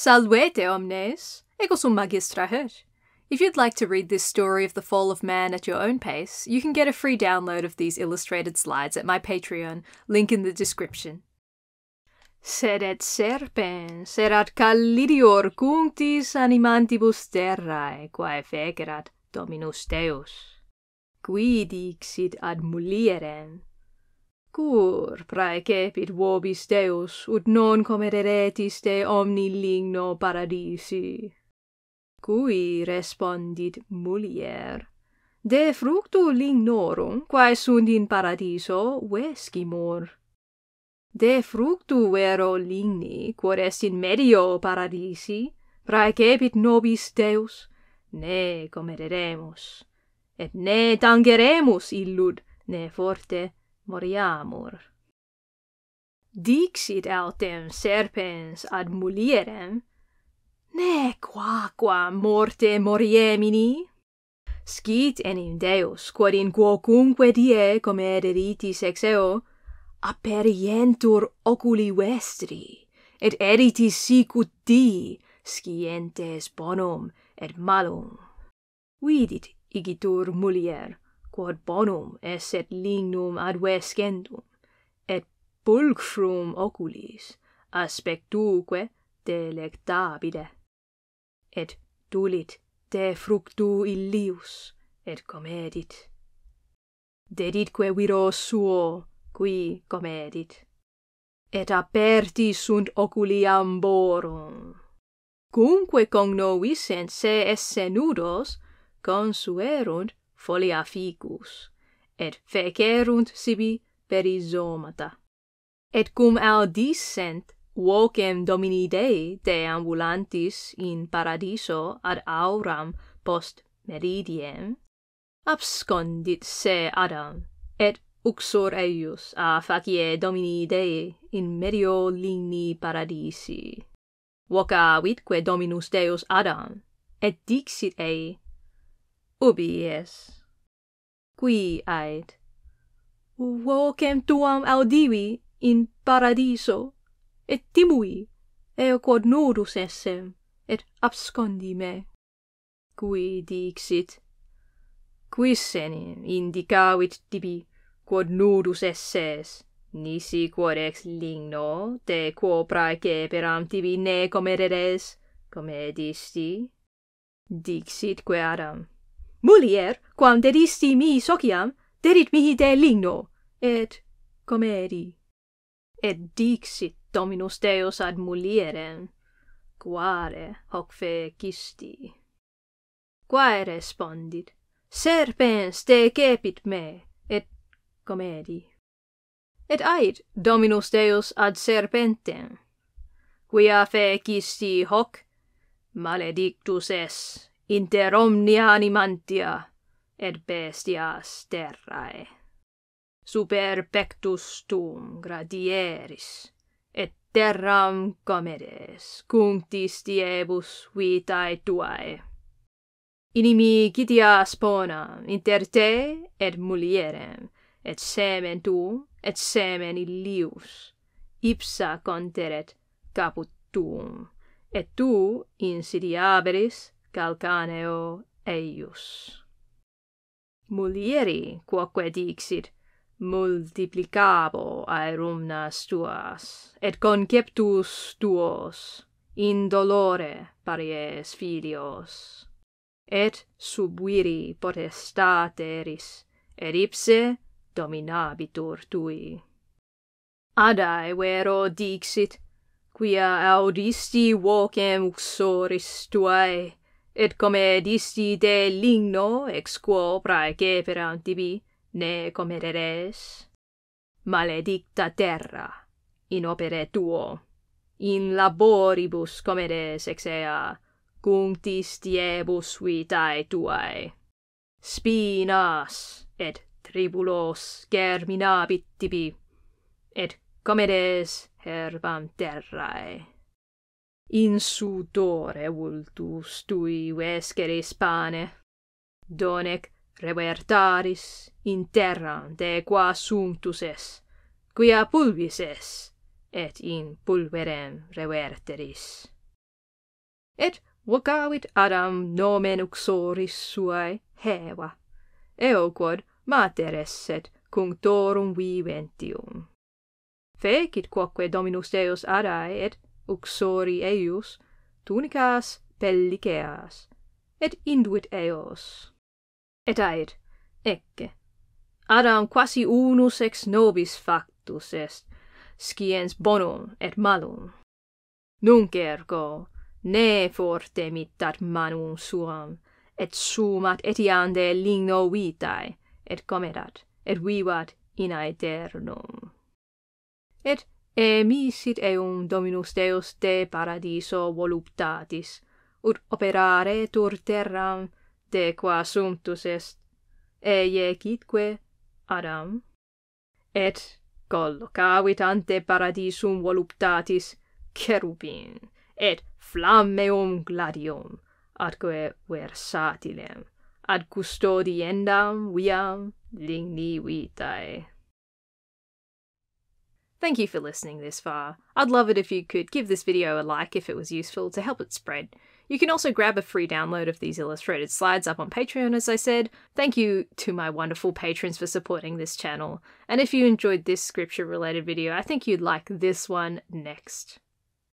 Salvete omnes, ego sum magistraher. If you'd like to read this story of the fall of man at your own pace, you can get a free download of these illustrated slides at my Patreon, link in the description. Sed et serpens, erat calidior cunctis animantibus terrae, quae fecerat Dominus Deus. Qui dixit ad mulierem, Cur praecepit vobis Deus, ut non comereretis te omni ligno paradisi. Cui respondit mulier, De fructu lignorum, quae sunt in paradiso, vescimur. De fructu vero ligni, quod est in medio paradisi, praecepit nobis Deus, ne comereremus, et ne tangeremus illud, ne forte, moriamur. Dixit autem serpens ad mulierem, Ne quaqua morte moriemini? Scit enim Deus, quod in quocunque die come ereditis ex eo, aperientur oculi vestri, et eritis sicut di, scientes bonum et malum. Vidit, igitur mulier, quod bonum est et lignum adwescendum et pulchrum oculis aspectuque delectabile et dulit de fructu illius et comedit deditque viro suo qui comedit et aperti sunt oculi amborum cumque se esse nudos consuerunt folia ficus, et fecerunt sibi perizomata. Et cum audissent vocem domini Dei de ambulantis in paradiso ad auram post meridiem, abscondit se Adam, et uxor eius a facie domini Dei in medio ligni paradisi. Voca Vocavitque dominus Deus Adam, et dixit ei, ubi es. Qui ait. Vocem tuam audivi in paradiso, et timui, eo quod nudus essem, et abscondi me. Qui dixit. Quis senin indicavit tibi, quod nudus esse nisi quod ex ligno, te quo prae peram tibi ne comereres, come disti? Dixit que Adam, mulier quam dedisti mi sociam dedit mihi de ligno et comedi et dixit dominus deus ad mulierem quare hoc fecisti quae respondit serpens te cepit me et comedi et ait dominus deus ad serpentem quia fecisti hoc maledictus es inter omnia animantia, et bestias terrae. Super pectus tum gradieris, et terram comedes, cunctis diebus vitae tuae. Inimicitias spona inter te et mulierem, et semen tuum, et semen illius, ipsa conteret caput tuum, et tu insidiaberis, calcaneo eius. Mulieri, quoque dixit, multiplicabo aerumnas tuas, et conceptus tuos, in dolore paries filios, et subuiri potestateris, et ipse dominabitur tui. Adae vero dixit, quia audisti vocem uxoris tuae, et come de ligno ex quo praece tibi, ne comereres? Maledicta terra, in opere tuo, in laboribus comeres ex ea, cunctis diebus vitae tuae. Spinas et tribulos germinabit tibi, et comeres herbam terrae in su vultus tui vescere spane. Donec revertaris in terra de qua sumptus es, quia pulvis es, et in pulverem reverteris. Et vocavit adam nomen uxoris suae heva, eo quod mater esset cunctorum viventium. Fecit quoque dominus Deus adae, et uxori eius, tunicas pelliceas, et induit eos. Et ait, ecce, Adam quasi unus ex nobis factus est, sciens bonum et malum. Nunc ergo, ne forte mittat manum suam, et sumat etiande ligno vitae, et comerat, et vivat in aeternum. Et e misit eum dominus deus de paradiso voluptatis ut operare tur terram de qua sumptus est e iequitque adam et collocavit ante paradisum voluptatis cherubin et flammeum gladium atque versatilem ad custodiendam viam ligni vitae Thank you for listening this far. I'd love it if you could give this video a like if it was useful to help it spread. You can also grab a free download of these illustrated slides up on Patreon, as I said. Thank you to my wonderful patrons for supporting this channel. And if you enjoyed this scripture related video, I think you'd like this one next.